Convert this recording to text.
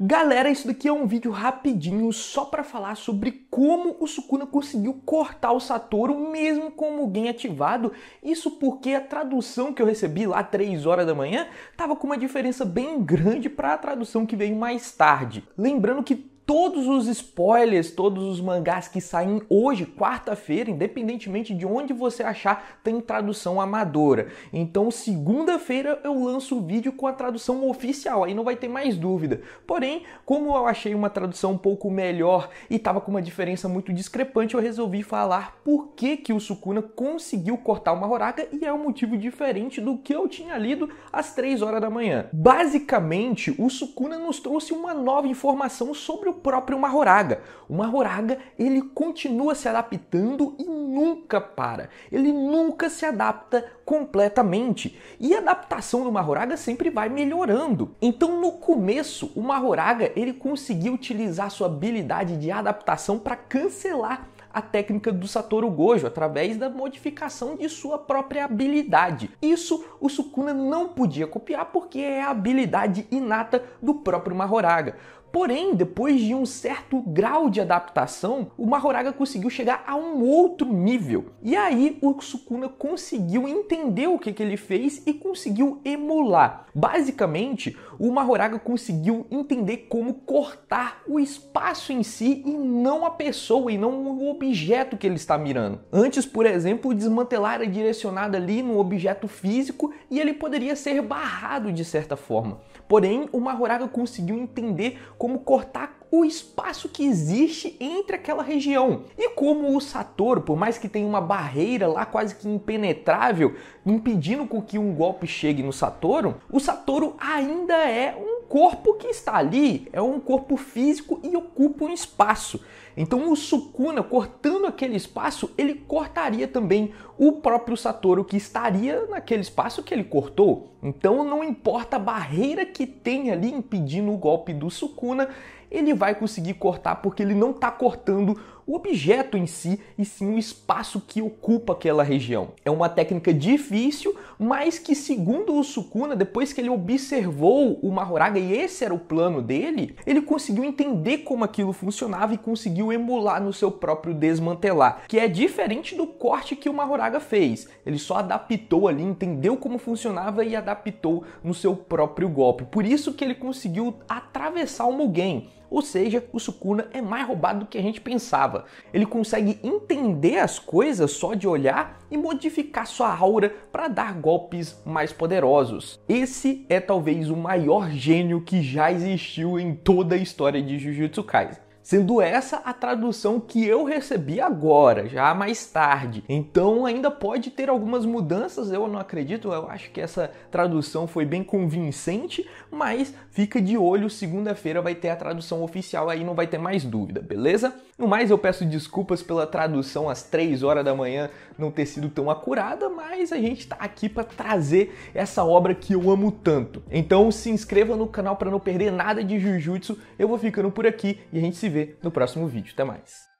Galera, isso daqui é um vídeo rapidinho só para falar sobre como o Sukuna conseguiu cortar o Satoru mesmo com o game ativado. Isso porque a tradução que eu recebi lá 3 horas da manhã tava com uma diferença bem grande para a tradução que veio mais tarde. Lembrando que todos os spoilers, todos os mangás que saem hoje, quarta-feira, independentemente de onde você achar, tem tradução amadora. Então, segunda-feira eu lanço o vídeo com a tradução oficial, aí não vai ter mais dúvida. Porém, como eu achei uma tradução um pouco melhor e tava com uma diferença muito discrepante, eu resolvi falar por que que o Sukuna conseguiu cortar uma Horaka e é um motivo diferente do que eu tinha lido às 3 horas da manhã. Basicamente, o Sukuna nos trouxe uma nova informação sobre o próprio Mahoraga. O Mahoraga, ele continua se adaptando e nunca para. Ele nunca se adapta completamente. E a adaptação do Mahoraga sempre vai melhorando. Então, no começo, o Mahoraga, ele conseguiu utilizar sua habilidade de adaptação para cancelar a técnica do Satoru Gojo através da modificação de sua própria habilidade. Isso o Sukuna não podia copiar porque é a habilidade inata do próprio Mahoraga. Porém, depois de um certo grau de adaptação, o Mahoraga conseguiu chegar a um outro nível. E aí o Sukuna conseguiu entender o que, que ele fez e conseguiu emular. Basicamente, o Mahoraga conseguiu entender como cortar o espaço em si e não a pessoa e não o objeto que ele está mirando. Antes, por exemplo, o desmantelar é direcionado ali no objeto físico e ele poderia ser barrado de certa forma. Porém, o Mahoraga conseguiu entender como cortar o espaço que existe entre aquela região. E como o Satoru, por mais que tenha uma barreira lá quase que impenetrável, impedindo com que um golpe chegue no Satoru, o Satoru ainda é um corpo que está ali é um corpo físico e ocupa um espaço. Então o Sukuna cortando aquele espaço, ele cortaria também o próprio Satoru que estaria naquele espaço que ele cortou. Então não importa a barreira que tem ali impedindo o golpe do Sukuna, ele vai conseguir cortar porque ele não está cortando o objeto em si, e sim o espaço que ocupa aquela região. É uma técnica difícil, mas que segundo o Sukuna, depois que ele observou o Mahoraga e esse era o plano dele, ele conseguiu entender como aquilo funcionava e conseguiu emular no seu próprio desmantelar, que é diferente do corte que o Mahoraga fez. Ele só adaptou ali, entendeu como funcionava e adaptou no seu próprio golpe. Por isso que ele conseguiu atravessar o Mugen ou seja, o Sukuna é mais roubado do que a gente pensava. Ele consegue entender as coisas só de olhar e modificar sua aura para dar golpes mais poderosos. Esse é talvez o maior gênio que já existiu em toda a história de Jujutsu Kaisen sendo essa a tradução que eu recebi agora, já mais tarde. Então ainda pode ter algumas mudanças, eu não acredito, eu acho que essa tradução foi bem convincente, mas fica de olho, segunda-feira vai ter a tradução oficial aí, não vai ter mais dúvida, beleza? No mais, eu peço desculpas pela tradução às 3 horas da manhã não ter sido tão acurada, mas a gente está aqui para trazer essa obra que eu amo tanto. Então se inscreva no canal para não perder nada de Jujutsu. Eu vou ficando por aqui e a gente se vê vê no próximo vídeo. Até mais!